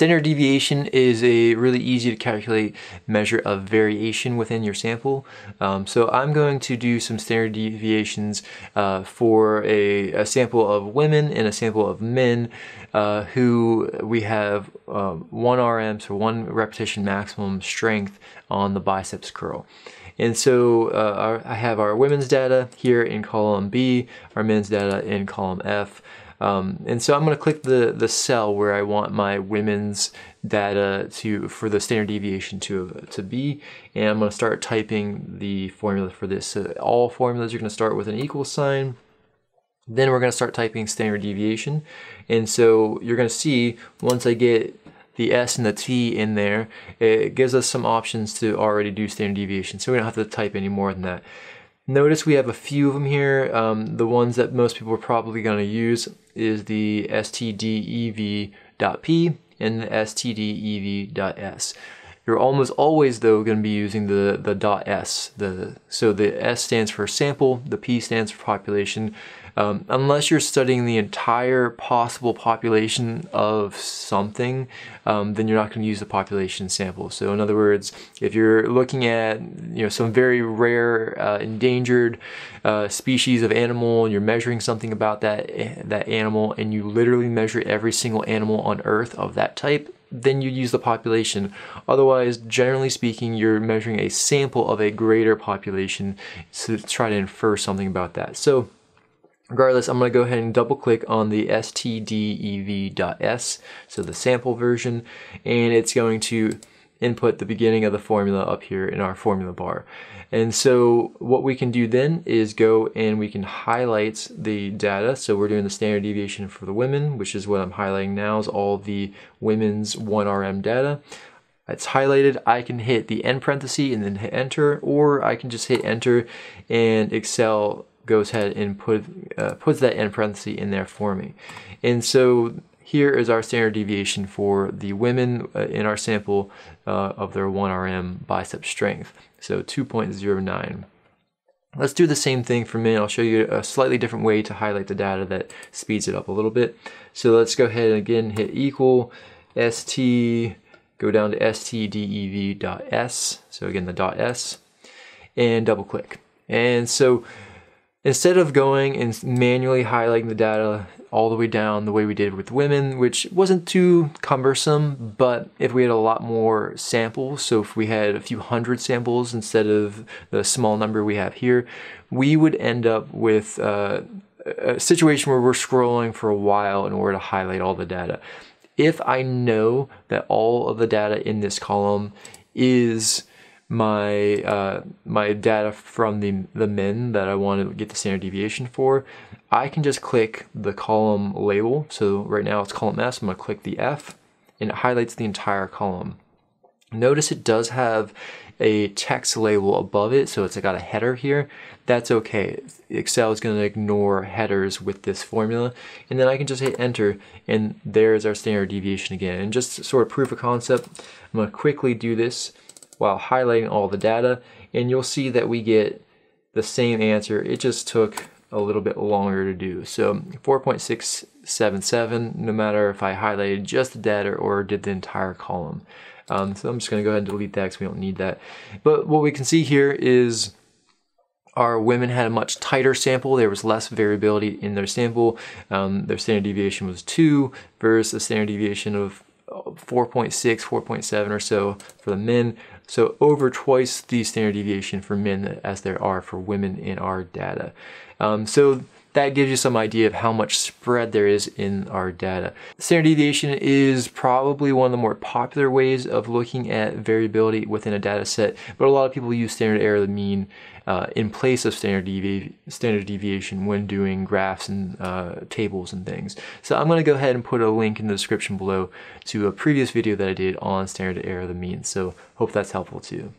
Standard deviation is a really easy to calculate measure of variation within your sample. Um, so I'm going to do some standard deviations uh, for a, a, sample of women and a sample of men uh, who we have um, one RM, so one repetition maximum strength on the biceps curl. And so uh, our, I have our women's data here in column B, our men's data in column F. Um, and so I'm going to click the, the cell where I want my women's data to for the standard deviation to, to be. And I'm going to start typing the formula for this. So all formulas are going to start with an equal sign. Then we're going to start typing standard deviation. And so you're going to see once I get the S and the T in there, it gives us some options to already do standard deviation. So we don't have to type any more than that. Notice we have a few of them here. Um, the ones that most people are probably going to use is the stdev.p and the stdev.s. You're almost always though going to be using the, the dot .s. The, so the S stands for sample, the P stands for population. Um, unless you're studying the entire possible population of something, um, then you're not going to use the population sample. So in other words, if you're looking at you know some very rare uh, endangered uh, species of animal and you're measuring something about that eh, that animal and you literally measure every single animal on Earth of that type, then you use the population. Otherwise, generally speaking, you're measuring a sample of a greater population to try to infer something about that. So regardless, I'm gonna go ahead and double click on the stdev.s, so the sample version, and it's going to input the beginning of the formula up here in our formula bar. And so what we can do then is go and we can highlight the data. So we're doing the standard deviation for the women, which is what I'm highlighting now is all the women's 1RM data. It's highlighted. I can hit the end parenthesis and then hit enter, or I can just hit enter and Excel goes ahead and put, uh, puts that end parenthesis in there for me. And so here is our standard deviation for the women uh, in our sample uh, of their 1RM bicep strength, so 2.09. Let's do the same thing for men. I'll show you a slightly different way to highlight the data that speeds it up a little bit. So let's go ahead and again hit equal, st, go down to stdev.s, so again the dot .s, and double click. And so Instead of going and manually highlighting the data all the way down the way we did with women, which wasn't too cumbersome, but if we had a lot more samples, so if we had a few hundred samples instead of the small number we have here, we would end up with uh, a situation where we're scrolling for a while in order to highlight all the data. If I know that all of the data in this column is my uh, my data from the, the min that I want to get the standard deviation for, I can just click the column label. So right now it's column S, I'm gonna click the F, and it highlights the entire column. Notice it does have a text label above it, so it's got a header here. That's okay. Excel is gonna ignore headers with this formula. And then I can just hit enter, and there's our standard deviation again. And just sort of proof of concept, I'm gonna quickly do this while highlighting all the data and you'll see that we get the same answer. It just took a little bit longer to do. So 4.677, no matter if I highlighted just the data or did the entire column. Um, so I'm just gonna go ahead and delete that because we don't need that. But what we can see here is our women had a much tighter sample. There was less variability in their sample. Um, their standard deviation was two versus a standard deviation of 4.6, 4.7 or so for the men. So over twice the standard deviation for men as there are for women in our data. Um, so that gives you some idea of how much spread there is in our data. Standard deviation is probably one of the more popular ways of looking at variability within a data set, but a lot of people use standard error, of the mean, uh, in place of standard, devi standard deviation when doing graphs and uh, tables and things. So I'm gonna go ahead and put a link in the description below to a previous video that I did on standard error, of the mean, so hope that's helpful to you.